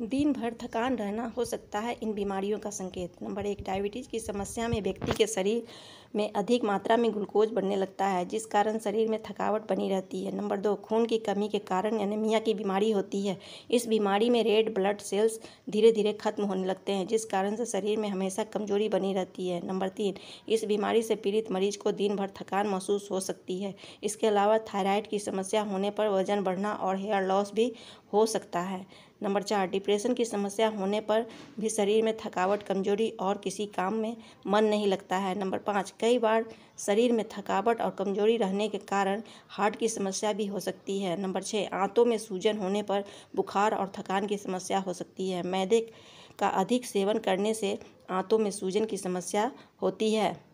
दिन भर थकान रहना हो सकता है इन बीमारियों का संकेत नंबर एक डायबिटीज़ की समस्या में व्यक्ति के शरीर में अधिक मात्रा में ग्लूकोज बढ़ने लगता है जिस कारण शरीर में थकावट बनी रहती है नंबर दो खून की कमी के कारण एनीमिया की बीमारी होती है इस बीमारी में रेड ब्लड सेल्स धीरे धीरे खत्म होने लगते हैं जिस कारण से शरीर में हमेशा कमजोरी बनी रहती है नंबर तीन इस बीमारी से पीड़ित मरीज को दिन भर थकान महसूस हो सकती है इसके अलावा थायराइड की समस्या होने पर वजन बढ़ना और हेयर लॉस भी हो सकता है नंबर चार डिप्रेशन की समस्या होने पर भी शरीर में थकावट कमजोरी और किसी काम में मन नहीं लगता है नंबर पाँच कई बार शरीर में थकावट और कमजोरी रहने के कारण हार्ट की समस्या भी हो सकती है नंबर छः आंतों में सूजन होने पर बुखार और थकान की समस्या हो सकती है मैदे का अधिक सेवन करने से आंतों में सूजन की समस्या होती है